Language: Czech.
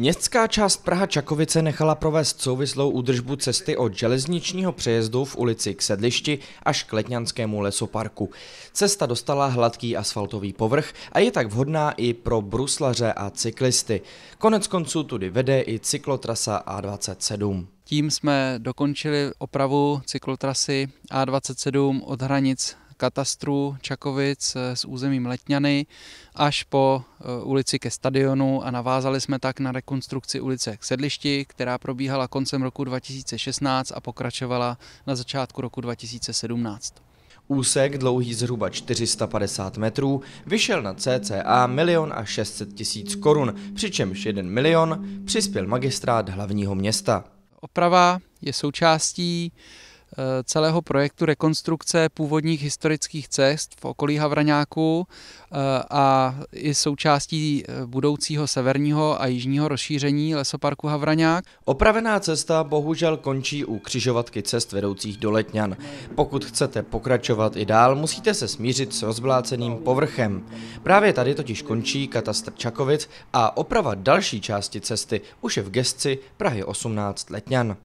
Městská část Praha Čakovice nechala provést souvislou údržbu cesty od železničního přejezdu v ulici k sedlišti až k Letňanskému lesoparku. Cesta dostala hladký asfaltový povrch a je tak vhodná i pro bruslaře a cyklisty. Konec konců tudy vede i cyklotrasa A27. Tím jsme dokončili opravu cyklotrasy A27 od hranic katastru Čakovic eh, s územím Letňany až po eh, ulici ke stadionu a navázali jsme tak na rekonstrukci ulice k sedlišti, která probíhala koncem roku 2016 a pokračovala na začátku roku 2017. Úsek dlouhý zhruba 450 metrů vyšel na cca milion a 600 tisíc korun, přičemž 1 milion přispěl magistrát hlavního města. Oprava je součástí Eh, celého projektu rekonstrukce původních historických cest v okolí Havraňáku eh, a i součástí eh, budoucího severního a jižního rozšíření lesoparku Havraňák. Opravená cesta bohužel končí u křižovatky cest vedoucích do Letňan. Pokud chcete pokračovat i dál, musíte se smířit s rozbláceným povrchem. Právě tady totiž končí katastr Čakovic a oprava další části cesty už je v gesci Prahy 18 Letňan.